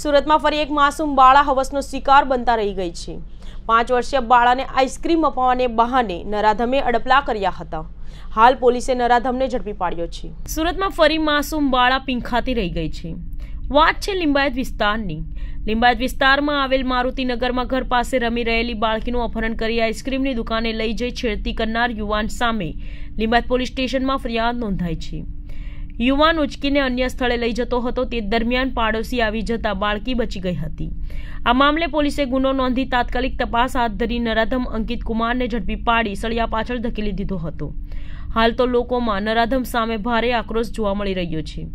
સુરતમાં ફરી એક માસૂમ બાળા હવસનો શિકાર બનતા રહી ગઈ છે પાંચ વર્ષીય બાળાને આઈસ્ક્રીમ અપાવવાને બહાને નરાધમે અડપલા કર્યા હતા હાલ પોલીસે નરાધમને ઝડપી પાડ્યો છે સુરતમાં ફરી માસૂમ બાળા પીંખાતી રહી ગઈ છે વાત છે લિંબાયત વિસ્તારની લિંબાયત વિસ્તારમાં આવેલ મારુતિનગરમાં ઘર પાસે રમી રહેલી બાળકીનું અપહરણ કરી આઈસ્ક્રીમની દુકાને લઈ જઈ છેડતી કરનાર યુવાન સામે લિંબાયત પોલીસ સ્ટેશનમાં ફરિયાદ નોંધાઈ છે યુવાન ઉચકીને અન્ય સ્થળે લઈ જતો હતો તે દરમિયાન પાડોશી આવી જતા બાળકી બચી ગઈ હતી આ મામલે પોલીસે ગુનો નોંધી તાત્કાલિક તપાસ હાથ ધરી નરાધમ અંકિત કુમારને ઝડપી પાડી સળિયા પાછળ ધકેલી દીધો હતો હાલ તો લોકોમાં નરાધમ સામે ભારે આક્રોશ જોવા મળી રહ્યો છે